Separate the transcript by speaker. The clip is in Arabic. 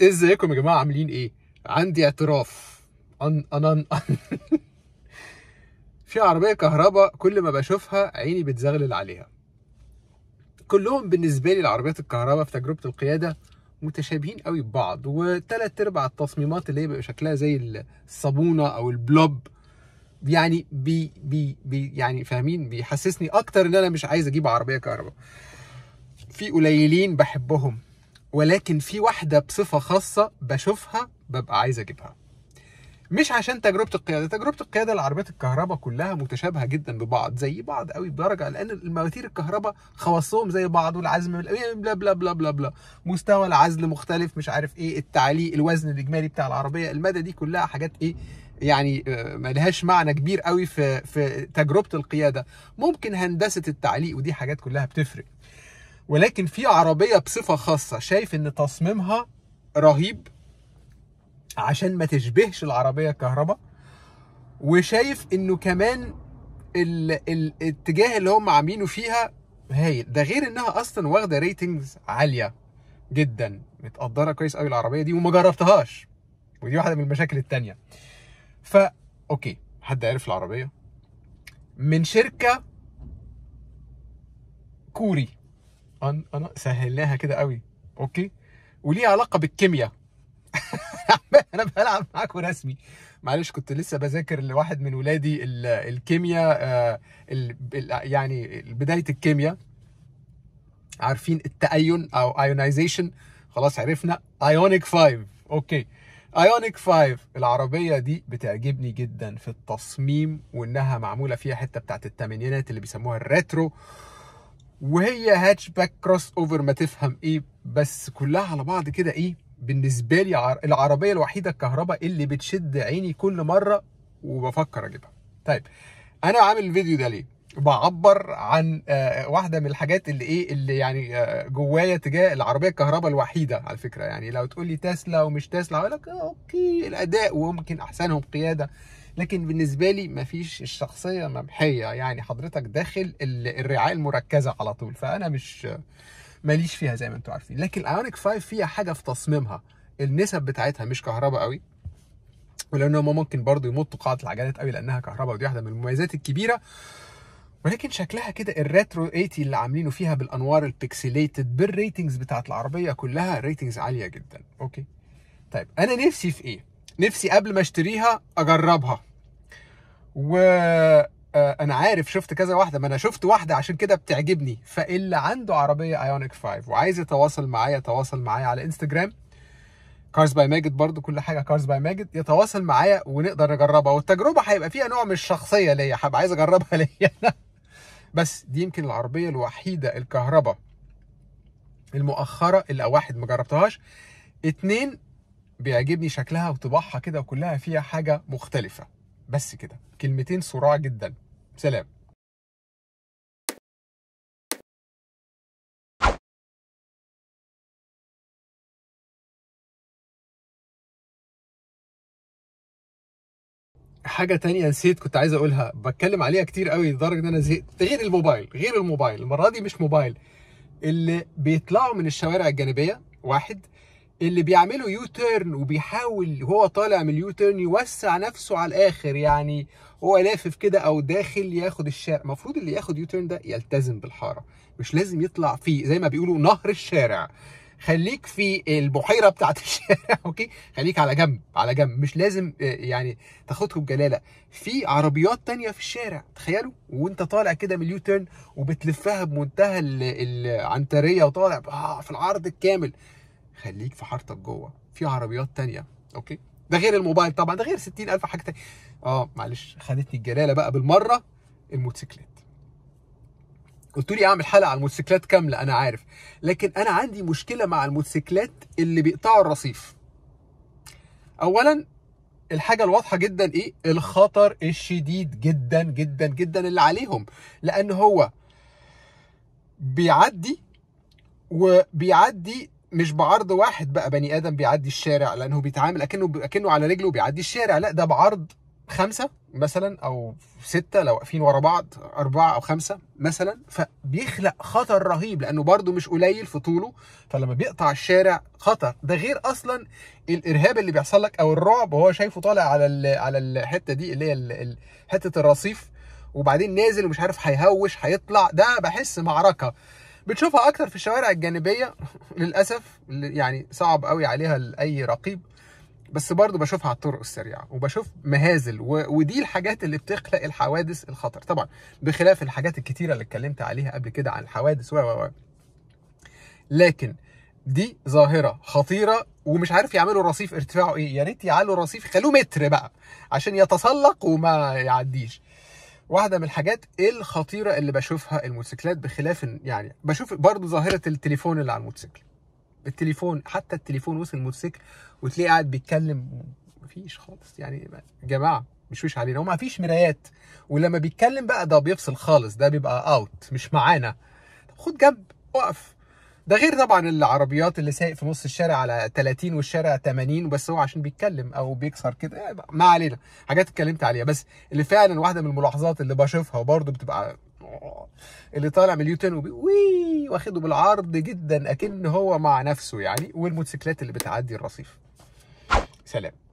Speaker 1: إيه ازيكم يا جماعه عاملين ايه عندي اعتراف ان ان ان, في عربيه كهرباء كل ما بشوفها عيني بتزغلل عليها كلهم بالنسبه لي العربيات الكهرباء في تجربه القياده متشابهين قوي ببعض وثلاث ارباع التصميمات اللي هي بيبقى شكلها زي الصابونه او البلوب يعني بي بي بي يعني فاهمين بيحسسني اكتر ان انا مش عايز اجيب عربيه كهرباء في قليلين بحبهم ولكن في واحده بصفه خاصه بشوفها ببقى عايز اجيبها مش عشان تجربه القياده تجربه القياده لعربيات الكهرباء كلها متشابهه جدا ببعض زي بعض قوي بدرجه لان المواتير الكهرباء خواصهم زي بعض والعزم بلا بلا بلا بلا بلا مستوى العزل مختلف مش عارف ايه التعليق الوزن الاجمالي بتاع العربيه المدى دي كلها حاجات ايه يعني آه، لهاش معنى كبير قوي في في تجربه القياده ممكن هندسه التعليق ودي حاجات كلها بتفرق ولكن في عربيه بصفه خاصه شايف ان تصميمها رهيب عشان ما تشبهش العربيه الكهرباء وشايف انه كمان الاتجاه اللي هم عاملينه فيها هايل ده غير انها اصلا واخده ريتنجز عاليه جدا متقدره كويس قوي العربيه دي وما جربتهاش ودي واحده من المشاكل التانية فا اوكي حد عرف العربيه من شركه كوري ان انا سهلناها كده قوي اوكي وليه علاقه بالكيمياء انا بلعب معاكم رسمي معلش كنت لسه بذاكر لواحد من ولادي الكيمياء آه، يعني بدايه الكيمياء عارفين التأين او ايونايزيشن خلاص عرفنا ايونيك 5 اوكي ايونيك 5 العربيه دي بتعجبني جدا في التصميم وانها معموله فيها حته بتاعت الثمانينات اللي بيسموها الريترو وهي هاتش باك كروس اوفر ما تفهم ايه بس كلها على بعض كده ايه بالنسبه لي العربيه الوحيده الكهرباء اللي بتشد عيني كل مره وبفكر اجيبها طيب انا عامل الفيديو ده ليه بعبر عن آه، واحده من الحاجات اللي ايه اللي يعني آه، جوايا تجاه العربيه الكهرباء الوحيده على فكره يعني لو تقول لي تسلا ومش تسلا اقول لك آه، اوكي الاداء وممكن احسنهم قياده لكن بالنسبه لي مفيش الشخصيه ممحيه يعني حضرتك داخل الرعايه المركزه على طول فانا مش ماليش فيها زي ما انتم عارفين لكن الايونيك 5 فيها حاجه في تصميمها النسب بتاعتها مش كهرباء قوي ولان هم ممكن برضو يمطوا قاعده العجلات قوي لانها كهرباء ودي واحده من المميزات الكبيره ولكن شكلها كده الريترو 80 اللي عاملينه فيها بالانوار البيكسليتد بالريتنجز بتاعت العربيه كلها ريتنجز عاليه جدا اوكي طيب انا نفسي في ايه نفسي قبل ما اشتريها اجربها و آه، انا عارف شفت كذا واحده ما انا شفت واحده عشان كده بتعجبني فاللي عنده عربيه ايونيك 5 وعايز يتواصل معايا يتواصل معايا على انستجرام كارز باي ماجد برضو كل حاجه كارز باي ماجد يتواصل معايا ونقدر نجربها والتجربه هيبقى فيها نوع من الشخصيه ليا هبقى عايز اجربها ليا بس دي يمكن العربيه الوحيده الكهرباء المؤخره اللي واحد ما جربتهاش اتنين بيعجبني شكلها وطباعها كده وكلها فيها حاجه مختلفه بس كده كلمتين سرعة جدا سلام حاجه تانية نسيت كنت عايز اقولها بتكلم عليها كتير قوي لدرجه ان انا زهقت غير الموبايل غير الموبايل المره دي مش موبايل اللي بيطلعوا من الشوارع الجانبيه واحد اللي بيعمله يو تيرن وبيحاول وهو طالع من اليو تيرن يوسع نفسه على الاخر يعني هو لافف كده او داخل ياخد الشارع المفروض اللي ياخد يو تيرن ده يلتزم بالحاره مش لازم يطلع فيه زي ما بيقولوا نهر الشارع خليك في البحيره بتاعت الشارع اوكي خليك على جنب على جنب مش لازم آه، يعني تاخدكم بجلاله في عربيات تانية في الشارع تخيلوا وانت طالع كده من اليو تيرن وبتلفها بمنتهى العنتريه وطالع آه، في العرض الكامل خليك في حارتك جوه في عربيات تانية اوكي ده غير الموبايل طبعا ده غير 60000 حاجه تانية اه معلش خدتني الجلاله بقى بالمره الموتوسيكلات قلت لي اعمل حلقه على الموتوسيكلات كامله انا عارف لكن انا عندي مشكله مع الموتوسيكلات اللي بيقطعوا الرصيف اولا الحاجه الواضحه جدا ايه الخطر الشديد جدا جدا جدا اللي عليهم لان هو بيعدي وبيعدي مش بعرض واحد بقى بني ادم بيعدي الشارع لانه بيتعامل اكنه اكنه على رجله بيعدي الشارع لا ده بعرض خمسه مثلا او سته لو واقفين ورا بعض اربعه او خمسه مثلا فبيخلق خطر رهيب لانه برده مش قليل في طوله فلما بيقطع الشارع خطر ده غير اصلا الارهاب اللي بيحصل لك او الرعب وهو شايفه طالع على ال على الحته دي اللي هي حته الرصيف وبعدين نازل ومش عارف هيهوش هيطلع ده بحس معركه بتشوفها اكتر في الشوارع الجانبيه للاسف يعني صعب قوي عليها لاي رقيب بس برضه بشوفها على الطرق السريعه وبشوف مهازل و... ودي الحاجات اللي بتخلق الحوادث الخطر طبعا بخلاف الحاجات الكتيره اللي اتكلمت عليها قبل كده عن الحوادث و و لكن دي ظاهره خطيره ومش عارف يعملوا الرصيف ارتفاعه ايه يا ريت يعلوا الرصيف خلوه متر بقى عشان يتسلق وما يعديش واحده من الحاجات الخطيره اللي بشوفها الموتوسيكلات بخلاف يعني بشوف برضو ظاهره التليفون اللي على الموتوسيكل التليفون حتى التليفون وصل الموتوسيكل وتلاقيه قاعد بيتكلم مفيش خالص يعني يا جماعه مشوش علينا وما فيش مرايات ولما بيتكلم بقى ده بيفصل خالص ده بيبقى اوت مش معانا خد جنب وقف ده غير طبعا العربيات اللي سايق في نص الشارع على 30 والشارع 80 بس هو عشان بيتكلم او بيكسر كده إيه ما علينا حاجات اتكلمت عليها بس اللي فعلا واحده من الملاحظات اللي بشوفها وبرده بتبقى اللي طالع من اليوتن وي واخده بالعرض جدا اكن هو مع نفسه يعني والموتوسيكلات اللي بتعدي الرصيف سلام